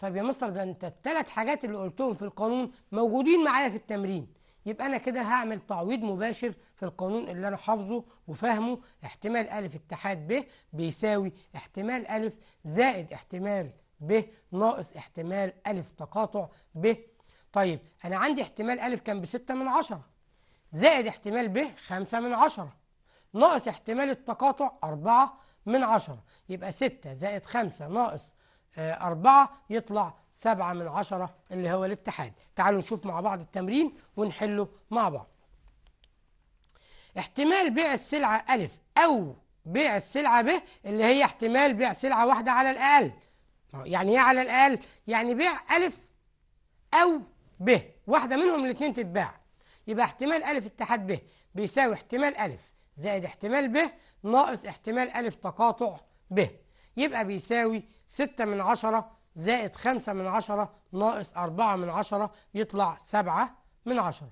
طب يا مستر ده أنت الثلاث حاجات اللي قلتهم في القانون موجودين معايا في التمرين يبقى أنا كده هعمل تعويض مباشر في القانون اللي أنا حافظه وفاهمه احتمال ا اتحاد ب بيساوي احتمال ا زائد احتمال ب ناقص احتمال ا تقاطع ب طيب أنا عندي احتمال ا كان بستة من عشرة زائد احتمال ب خمسة من عشرة ناقص احتمال التقاطع 4 من 10 يبقى 6 زائد 5 ناقص 4 آه، يطلع 7 من 10 اللي هو الاتحاد تعالوا نشوف مع بعض التمرين ونحله مع بعض احتمال بيع السلعة ألف أو بيع السلعة ب اللي هي احتمال بيع سلعة واحدة على الأقل يعني ايه على الأقل؟ يعني بيع ألف أو ب واحدة منهم الاثنين تتباع يبقى احتمال ألف اتحاد ب بيساوي احتمال ألف زائد احتمال ب ناقص احتمال أ تقاطع ب يبقى بيساوي 6 من 10 زائد 5 من 10 ناقص 4 من 10 يطلع 7 من 10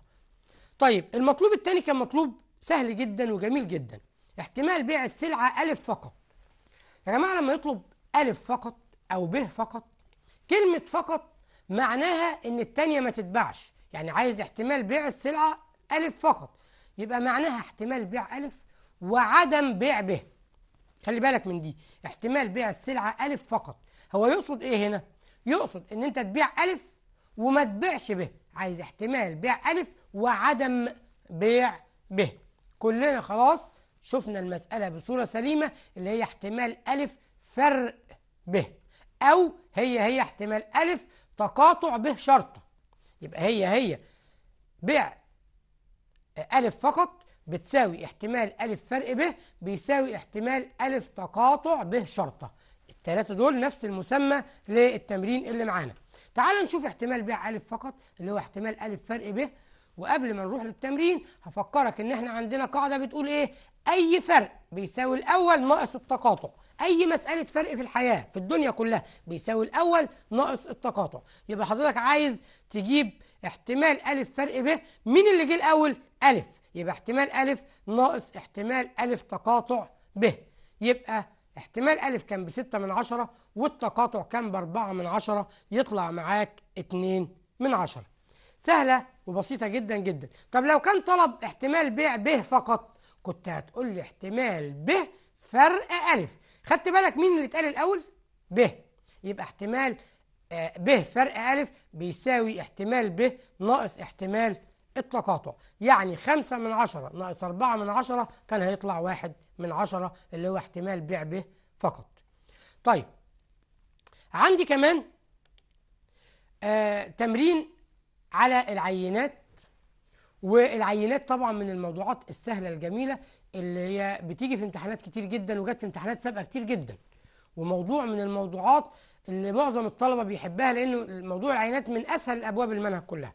طيب المطلوب الثاني كان مطلوب سهل جدا وجميل جدا احتمال بيع السلعة أ فقط يا جماعة لما يطلب أ فقط أو ب فقط كلمة فقط معناها إن التانية ما تتباعش يعني عايز احتمال بيع السلعة أ فقط يبقى معناها احتمال بيع ألف وعدم بيع به خلي بالك من دي احتمال بيع السلعة ألف فقط هو يقصد إيه هنا؟ يقصد إن أنت تبيع ألف وما تبيعش به عايز احتمال بيع ألف وعدم بيع به كلنا خلاص شفنا المسألة بصورة سليمة اللي هي احتمال ألف فرق به أو هي هي احتمال ألف تقاطع به شرطة يبقى هي هي بيع ألف فقط بتساوي احتمال ألف فرق ب بيساوي احتمال ألف تقاطع ب شرطة الثلاثة دول نفس المسمى للتمرين اللي معانا تعالوا نشوف احتمال بيع ألف فقط اللي هو احتمال ألف فرق ب وقبل ما نروح للتمرين هفكرك ان احنا عندنا قاعدة بتقول ايه اي فرق بيساوي الاول ناقص التقاطع اي مسألة فرق في الحياة في الدنيا كلها بيساوي الاول ناقص التقاطع يبقى حضرتك عايز تجيب احتمال ألف فرق ب مين اللي جه الاول ألف يبقى احتمال ألف ناقص احتمال ألف تقاطع ب يبقى احتمال ألف كان بستة من عشرة والتقاطع كان بأربعة من عشرة يطلع معاك اتنين من عشرة سهلة وبسيطة جدا جدا طب لو كان طلب احتمال بيع ب فقط كنت هتقول لي احتمال ب فرق ألف خدت بالك مين اللي اتقال الأول؟ ب يبقى احتمال آه، ب فرق ألف بيساوي احتمال ب ناقص احتمال التقاطع يعني خمسة من عشرة ناقص أربعة من عشرة كان هيطلع واحد من عشرة اللي هو احتمال بيع به فقط طيب عندي كمان آه تمرين على العينات والعينات طبعا من الموضوعات السهلة الجميلة اللي هي بتيجي في امتحانات كتير جدا وجت في امتحانات سابقة كتير جدا وموضوع من الموضوعات اللي معظم الطلبة بيحبها لأنه موضوع العينات من أسهل أبواب المنهج كلها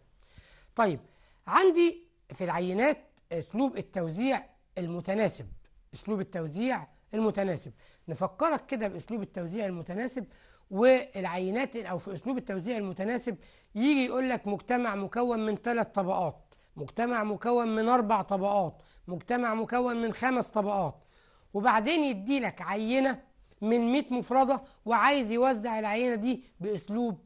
طيب عندي في العينات اسلوب التوزيع المتناسب اسلوب التوزيع المتناسب نفكرك كده باسلوب التوزيع المتناسب والعينات او في اسلوب التوزيع المتناسب يجي يقول لك مجتمع مكون من ثلاث طبقات مجتمع مكون من اربع طبقات مجتمع مكون من خمس طبقات وبعدين يدي لك عينه من 100 مفرده وعايز يوزع العينه دي باسلوب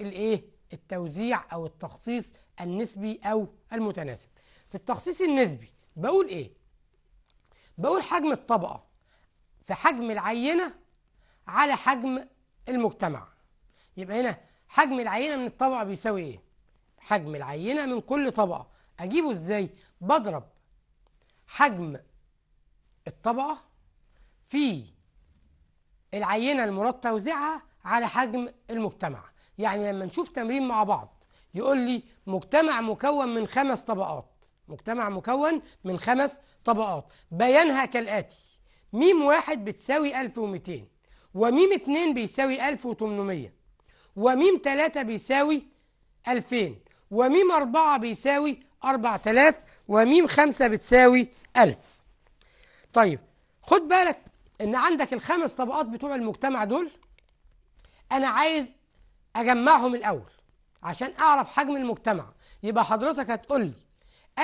الايه التوزيع أو التخصيص النسبي أو المتناسب في التخصيص النسبي بقول إيه؟ بقول حجم الطبقة في حجم العينة على حجم المجتمع يبقى هنا حجم العينة من الطبقة بيساوي إيه؟ حجم العينة من كل طبقة أجيبه إزاي؟ بضرب حجم الطبقة في العينة المراد توزيعها على حجم المجتمع يعني لما نشوف تمرين مع بعض يقول لي مجتمع مكون من خمس طبقات مجتمع مكون من خمس طبقات بيانها كالآتي ميم واحد بتساوي 1200 وميم اتنين بيساوي 1800 وميم تلاتة بيساوي 2000 وميم أربعة بيساوي 4000 وميم خمسة بتساوي 1000 طيب خد بالك إن عندك الخمس طبقات بتوع المجتمع دول أنا عايز اجمعهم الاول عشان اعرف حجم المجتمع يبقى حضرتك هتقول لي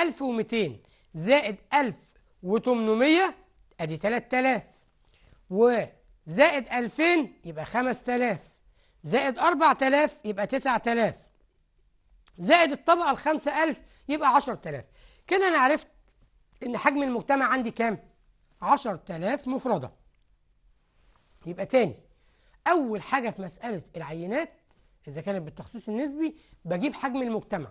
1200 زائد 1800 ادي 3000 وزائد 2000 يبقى 5000 زائد 4000 يبقى 9000 زائد الطبقه ال 5000 يبقى 10000 كده انا عرفت ان حجم المجتمع عندي كام 10000 مفرده يبقى تاني اول حاجه في مساله العينات إذا كانت بالتخصيص النسبي بجيب حجم المجتمع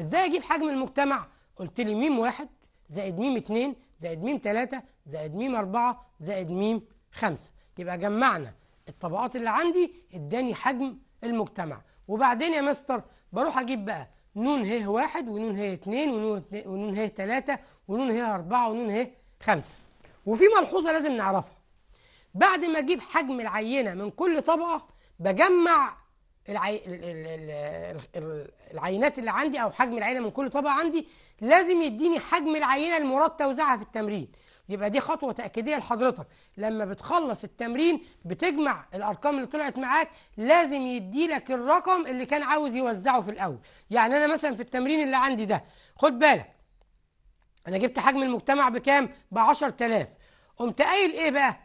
إزاي أجيب حجم المجتمع؟ قلت لي ميم واحد زائد ميم اتنين زائد ميم تلاتة زائد ميم أربعة زائد ميم خمسة يبقى جمعنا الطبقات اللي عندي اداني حجم المجتمع وبعدين يا مستر بروح أجيب بقى نون هي واحد ونون هي اتنين ونون هي تلاتة ونون هي أربعة ونون هي خمسة وفي ملحوظة لازم نعرفها بعد ما أجيب حجم العينة من كل طبقة بجمع العي... العينات اللي عندي او حجم العينه من كل طبقه عندي لازم يديني حجم العينه المراد توزيعها في التمرين يبقى دي خطوه تاكيديه لحضرتك لما بتخلص التمرين بتجمع الارقام اللي طلعت معاك لازم يدي لك الرقم اللي كان عاوز يوزعه في الاول يعني انا مثلا في التمرين اللي عندي ده خد بالك انا جبت حجم المجتمع بكام ب 10000 قمت قايل ايه بقى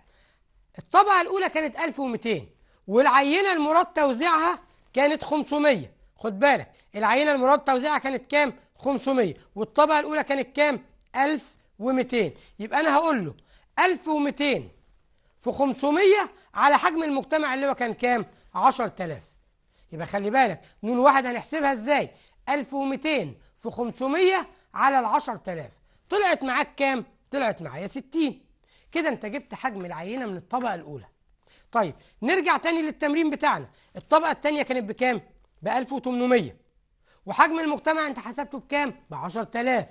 الطبقه الاولى كانت 1200 والعينه المراد توزيعها كانت 500 خد بالك العينة المراد توزيعها كانت كام 500 والطبقة الأولى كانت كام 1200 يبقى أنا هقول له 1200 في 500 على حجم المجتمع اللي هو كان كام 10000 يبقى خلي بالك نون واحد هنحسبها ازاي 1200 في 500 على ال 10000 طلعت معاك كام طلعت معايا 60 كده انت جبت حجم العينة من الطبقة الأولى طيب نرجع تاني للتمرين بتاعنا الطبقة التانية كانت بكام؟ ب 1800 وحجم المجتمع انت حسبته بكام؟ ب 10000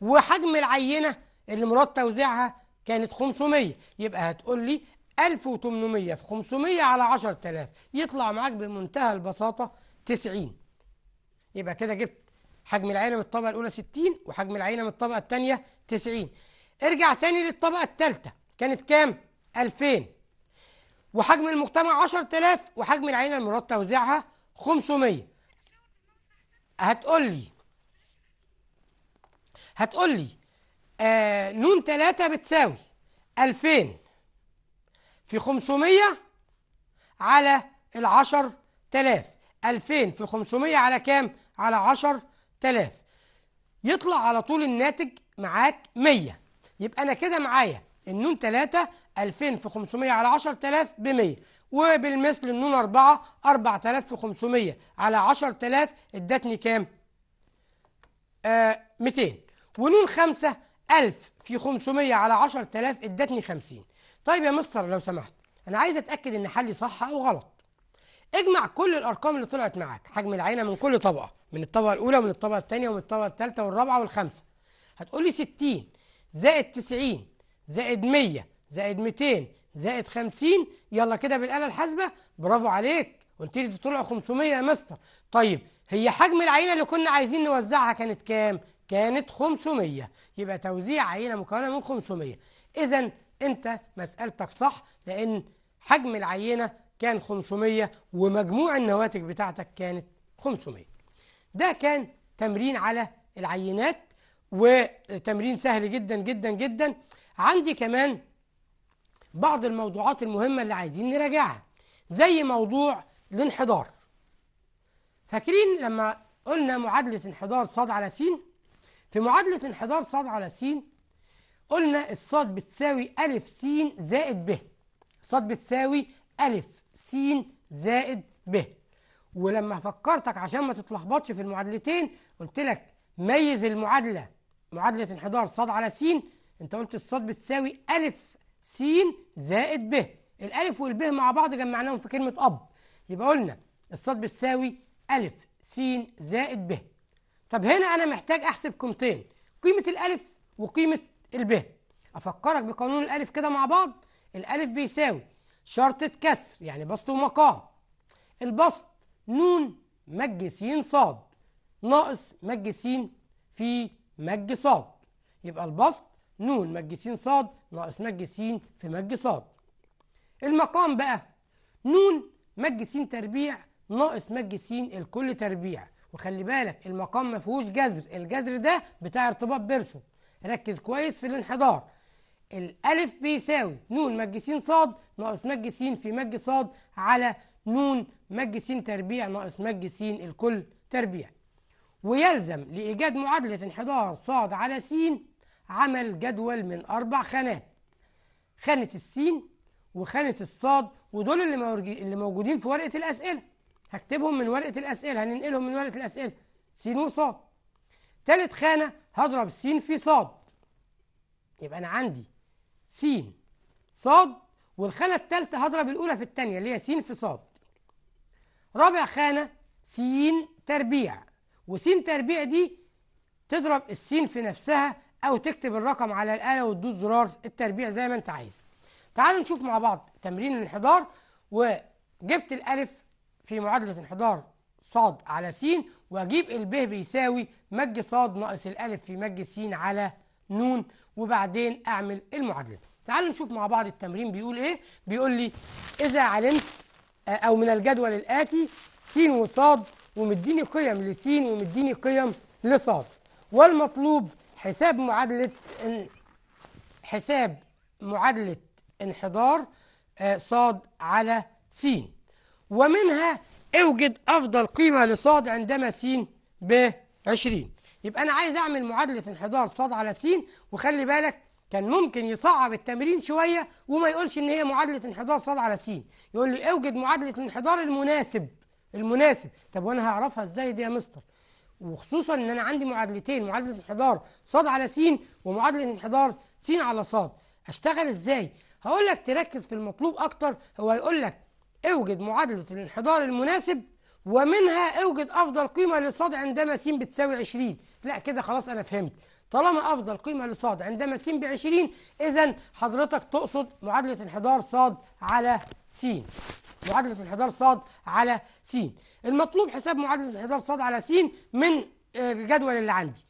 وحجم العينة اللي مراد توزيعها كانت 500 يبقى هتقول لي 1800 في 500 على 10000 يطلع معاك بمنتهى البساطة 90 يبقى كده جبت حجم العينة من الطبقة الأولى 60 وحجم العينة من الطبقة الثانية 90 ارجع تاني للطبقة الثالثة كانت كام؟ 2000 وحجم المجتمع 10000 وحجم العينه المراد توزيعها 500 هتقول لي هتقول لي آه نون 3 بتساوي 2000 في 500 على ال 10000 2000 في 500 على كام؟ على 10000 يطلع على طول الناتج معاك 100 يبقى انا كده معايا النون 3 2000 في 500 على 10000 ب 100 وبالمثل النون 4 4000 في 500 على 10000 ادتني كام؟ آه 200 ونون 5 1000 في 500 على 10000 ادتني 50 طيب يا مستر لو سمحت انا عايز اتاكد ان حلي صح او غلط اجمع كل الارقام اللي طلعت معاك حجم العينه من كل طبقه من الطبقه الاولى ومن الطبقه الثانيه ومن الطبقه الثالثه والرابعه والخامسه هتقول لي 60 زائد 90 زائد 100 زائد 200 زائد 50 يلا كده بالآلة الحاسبة برافو عليك قلت لي طلعوا 500 يا مستر طيب هي حجم العينة اللي كنا عايزين نوزعها كانت كام؟ كانت 500 يبقى توزيع عينة مكونة من 500 إذا أنت مسألتك صح لأن حجم العينة كان 500 ومجموع النواتج بتاعتك كانت 500 ده كان تمرين على العينات وتمرين سهل جدا جدا جدا عندي كمان بعض الموضوعات المهمة اللي عايزين نراجعها زي موضوع الانحدار فاكرين لما قلنا معادلة انحدار ص على س في معادلة انحدار ص على س قلنا الصاد بتساوي ا س زائد ب الصاد بتساوي ا س زائد ب ولما فكرتك عشان ما تتلخبطش في المعادلتين قلت لك ميز المعادلة معادلة انحدار ص على س انت قلت الصاد بتساوي ألف س زائد ب الألف والب مع بعض جمعناهم في كلمة أب يبقى قلنا الصاد بتساوي ألف س زائد ب طب هنا أنا محتاج أحسب قيمتين قيمة الألف وقيمة الب أفكرك بقانون الألف كده مع بعض الألف بيساوي شرطة كسر يعني بسط ومقام البسط نون مج س ص ناقص مج س في مج ص يبقى البسط نون مج س ص ناقص مج س في مج ص المقام بقى نون مج س تربيع ناقص مج س الكل تربيع وخلي بالك المقام ما فيهوش جذر الجذر ده بتاع ارتباط بيرسون ركز كويس في الانحدار الالف بيساوي نون مج س ص ناقص مج س في مج ص على نون مج س تربيع ناقص مج س الكل تربيع ويلزم لإيجاد معادلة انحدار ص على س عمل جدول من أربع خانات خانة السين وخانة الصاد ودول اللي اللي موجودين في ورقة الأسئلة هكتبهم من ورقة الأسئلة هننقلهم من ورقة الأسئلة سين وصاد تالت خانة هضرب سين في صاد يبقى أنا عندي سين صاد والخانة التالتة هضرب الأولى في التانية اللي هي سين في صاد رابع خانة سين تربيع وسين تربيع دي تضرب السين في نفسها او تكتب الرقم على الاله وتدوس زرار التربيع زي ما انت عايز تعالوا نشوف مع بعض تمرين الانحدار وجبت الالف في معادله انحدار ص على س واجيب الب بيساوي مج ص ناقص الالف في مج س على ن وبعدين اعمل المعادله تعالوا نشوف مع بعض التمرين بيقول ايه بيقول لي اذا علمت آه، او من الجدول الاتي س وص ومديني قيم لس ومديني قيم لص والمطلوب حساب معادلة حساب معادلة انحدار آه، ص على س ومنها اوجد أفضل قيمة لص عندما س ب 20 يبقى أنا عايز أعمل معادلة انحدار ص على س وخلي بالك كان ممكن يصعب التمرين شوية وما يقولش إن هي معادلة انحدار ص على س يقول لي اوجد معادلة الانحدار المناسب المناسب طب وأنا هعرفها إزاي دي يا مستر وخصوصا ان انا عندي معادلتين معادله انحدار ص على س ومعادله انحدار س على ص اشتغل ازاي هقول لك تركز في المطلوب اكتر هو هيقول لك اوجد معادله الانحدار المناسب ومنها اوجد افضل قيمه للصاد عندما س بتساوي 20 لا كده خلاص انا فهمت طالما أفضل قيمة لصاد عندما س 20 إذا حضرتك تقصد معادلة انحدار صاد على س معادلة انحدار صاد على س المطلوب حساب معادلة انحدار صاد على س من آه، الجدول اللي عندي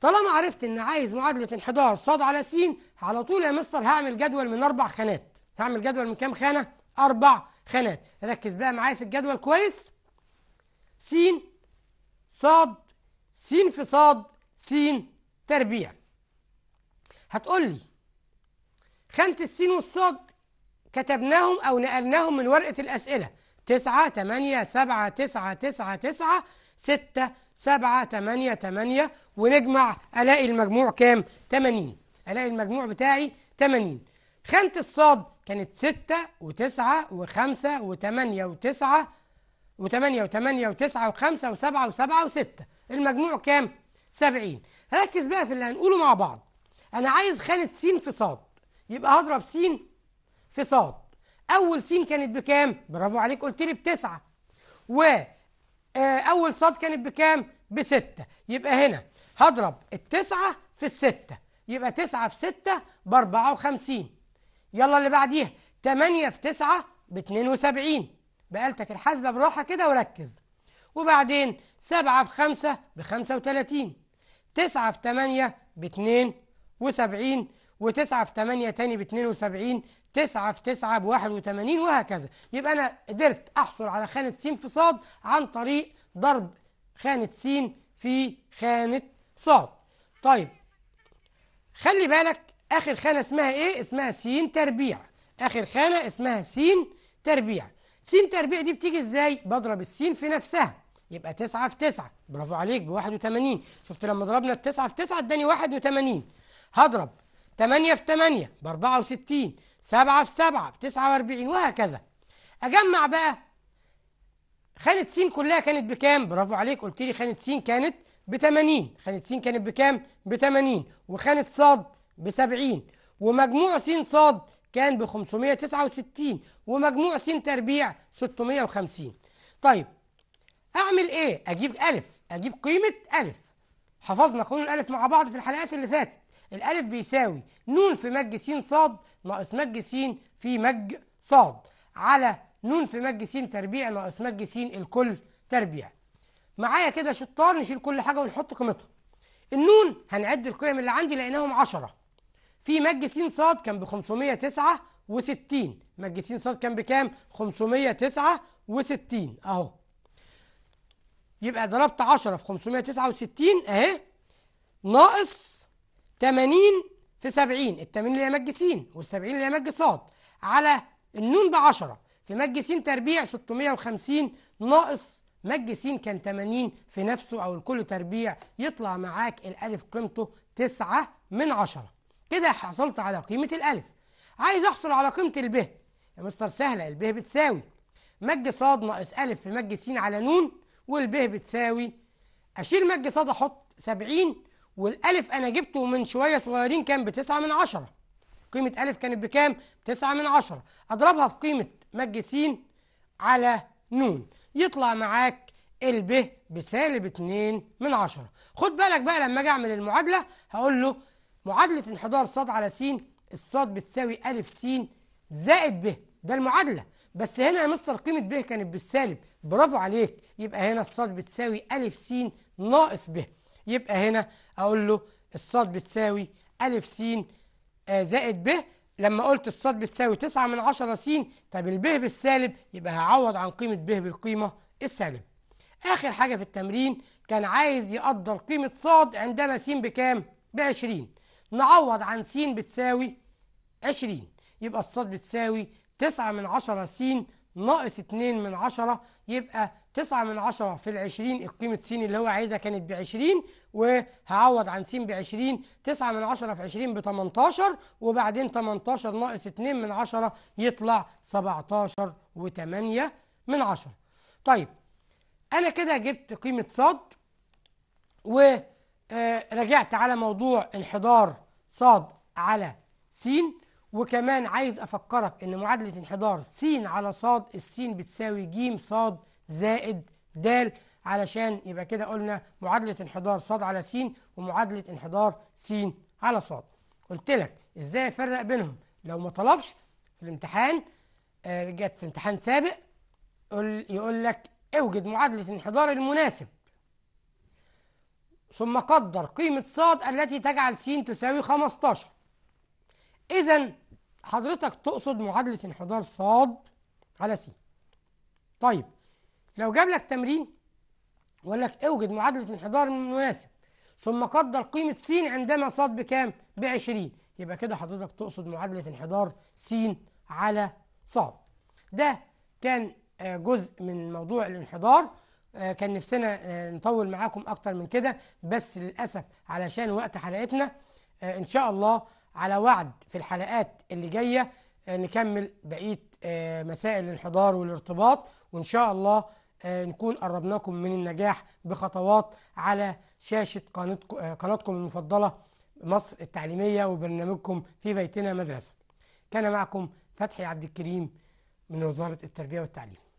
طالما عرفت ان عايز معادلة انحدار صاد على س على طول يا مستر هعمل جدول من اربع خانات هعمل جدول من كام خانة؟ اربع خانات ركز بقى معايا في الجدول كويس س صاد س في صاد س تربيع هتقول لي خانة السين والصاد كتبناهم أو نقلناهم من ورقة الأسئلة تسعة تمانية سبعة تسعة تسعة تسعة ستة سبعة تمانية تمانية ونجمع ألاقي المجموع كام؟ تمانين ألاقي المجموع بتاعي تمانين خانة الصاد كانت ستة وتسعة وخمسة وتمانية وتسعة وتمانية وتمانية وتسعة وخمسة وسبعة وسبعة وستة المجموع كام؟ سبعين ركز بقى في اللي هنقوله مع بعض انا عايز خانه س في ص يبقى هضرب س في ص اول س كانت بكام برافو عليك قلت لي بتسعة و آه، اول ص كانت بكام بستة يبقى هنا هضرب التسعة في الستة يبقى تسعة في ستة بأربعة وخمسين يلا اللي بعديها تمانية في تسعة باتنين وسبعين بقالتك الحاسبة براحه كده وركز وبعدين سبعة في خمسة بخمسة وتلاتين تسعة في تمانية باتنين وسبعين وتسعة في تمانية تاني باتنين وسبعين تسعة في تسعة بواحد وتمانين وهكذا يبقى أنا قدرت أحصل على خانة س في ص عن طريق ضرب خانة س في خانة ص طيب خلي بالك آخر خانة اسمها إيه؟ اسمها س تربيع آخر خانة اسمها س تربيع س تربيع دي بتيجي إزاي؟ بضرب السين في نفسها يبقى 9 في 9 برافو عليك ب 81 شفت لما ضربنا ال 9 في 9 اداني 81 هضرب 8 في 8 ب 64 7 في 7 ب 49 وهكذا اجمع بقى خانة س كلها كانت بكام؟ برافو عليك قلت لي خانة س كانت ب 80 خانة س كانت بكام؟ ب 80 وخانة ص ب 70 ومجموع س ص كان ب 569 ومجموع س تربيع 650 طيب اعمل ايه اجيب الف اجيب قيمه الف حفظنا قانون الالف مع بعض في الحلقات اللي فاتت الالف بيساوي نون في مج س ص ناقص مج س في مج ص على نون في مج س تربيع ناقص مج س الكل تربيع معايا كده شطار نشيل كل حاجه ونحط قيمتها النون هنعد القيم اللي عندي لقيناهم 10 في مج س ص كان ب 569 مج س ص كان بكام 569 اهو يبقى ضربت 10 في 569 اهي ناقص 80 في 70 ال 80 اللي هي مج س وال 70 اللي هي مج ص على النون ب 10 في مج س تربيع 650 ناقص مج س كان 80 في نفسه او الكل تربيع يطلع معاك الالف قيمته 9 من 10 كده حصلت على قيمه الالف عايز احصل على قيمه الب يا مستر سهله الب بتساوي مج ص ناقص الف في مج س على نون والب بتساوي أشيل مج صاد أحط 70 والألف أنا جبته من شوية صغيرين كان بتسعة من عشرة قيمة ألف كانت بكام؟ تسعة من عشرة أضربها في قيمة مج س على ن يطلع معاك الب بسالب 2 من عشرة خد بالك بقى لما أجي أعمل المعادلة هقول له معادلة انحدار صاد على س الصاد بتساوي ألف س زائد ب ده المعادلة بس هنا يا مستر قيمة ب كانت بالسالب برافو عليك يبقى هنا الصاد بتساوي ا س ناقص ب يبقى هنا أقول له الصاد بتساوي ا س آه، زائد ب لما قلت الصاد بتساوي 9 من 10 س طب الب بالسالب يبقى هعوض عن قيمة ب بالقيمة السالبة آخر حاجة في التمرين كان عايز يقدر قيمة صاد عندما س بكام؟ ب 20 نعوض عن س بتساوي 20 يبقى الصاد بتساوي تسعة من عشرة س ناقص اتنين من عشرة يبقى تسعة من عشرة في العشرين قيمة س اللي هو عايزها كانت بعشرين وهعوض عن س بعشرين تسعة من عشرة في عشرين بتمنتاشر وبعدين تمنتاشر ناقص اتنين من عشرة يطلع سبعتاشر وتمانية من عشرة طيب أنا كده جبت قيمة ص ورجعت آه، على موضوع انحدار ص على س وكمان عايز افكرك ان معادله انحدار س على ص الس بتساوي ج ص زائد د علشان يبقى كده قلنا معادله انحدار ص على س ومعادله انحدار س على ص قلت لك ازاي افرق بينهم لو ما طلبش في الامتحان آه، جت في امتحان سابق يقول لك اوجد معادله الانحدار المناسب ثم قدر قيمه ص التي تجعل س تساوي 15 إذا حضرتك تقصد معادلة انحدار صاد على س طيب لو جاب لك تمرين وقال لك اوجد معادلة انحدار مناسب ثم قدر قيمة س عندما صاد بكام؟ ب 20 يبقى كده حضرتك تقصد معادلة انحدار س على صاد ده كان آه، جزء من موضوع الانحدار آه، كان نفسنا آه، نطول معاكم اكتر من كده بس للاسف علشان وقت حلقتنا ان شاء الله على وعد في الحلقات اللي جايه آه، نكمل بقيه آه، مسائل الانحدار والارتباط وان شاء الله آه، نكون قربناكم من النجاح بخطوات على شاشه قناتكم المفضله مصر التعليميه وبرنامجكم في بيتنا مدرسه. كان معكم فتحي عبد الكريم من وزاره التربيه والتعليم.